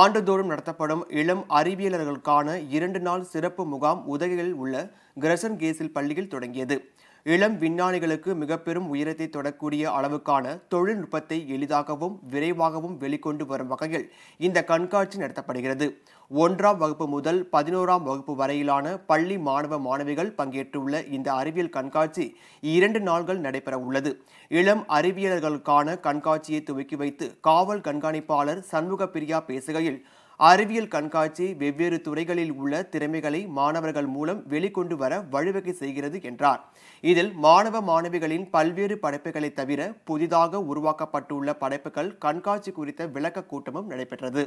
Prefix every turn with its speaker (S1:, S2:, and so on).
S1: ஆண்டுதோறும் நடத்தப்படும் இளம் அறிவியலர்களுக்கான இரண்டு நாள் சிறப்பு முகாம் உதகையில் உள்ள கிரசன் கேசில் பள்ளியில் தொடங்கியது இளம் விஞ்ஞானிகளுக்கு மிக பெரும் உயரத்தை தொடக்கூடிய அளவுக்கான தொழில்நுட்பத்தை எளிதாகவும் விரைவாகவும் வெளிக்கொண்டு வரும் வகையில் இந்த கண்காட்சி நடத்தப்படுகிறது ஒன்றாம் வகுப்பு முதல் பதினோராம் வகுப்பு வரையிலான பள்ளி மாணவ மாணவிகள் பங்கேற்றுள்ள இந்த அறிவியல் கண்காட்சி இரண்டு நாள்கள் நடைபெற உள்ளது இளம் அறிவியலர்களுக்கான கண்காட்சியை துவக்கி வைத்து காவல் கண்காணிப்பாளர் சண்முக பிரியா பேசுகையில் அறிவியல் கண்காட்சி வெவ்வேறு துறைகளில் உள்ள திறமைகளை மாணவர்கள் மூலம் வெளிக்கொண்டு வர வழிவகை செய்கிறது என்றார் இதில் மாணவ மாணவிகளின் பல்வேறு படைப்புகளை தவிர புதிதாக உருவாக்கப்பட்டுள்ள படைப்புகள் கண்காட்சி குறித்த விளக்க கூட்டமும் நடைபெற்றது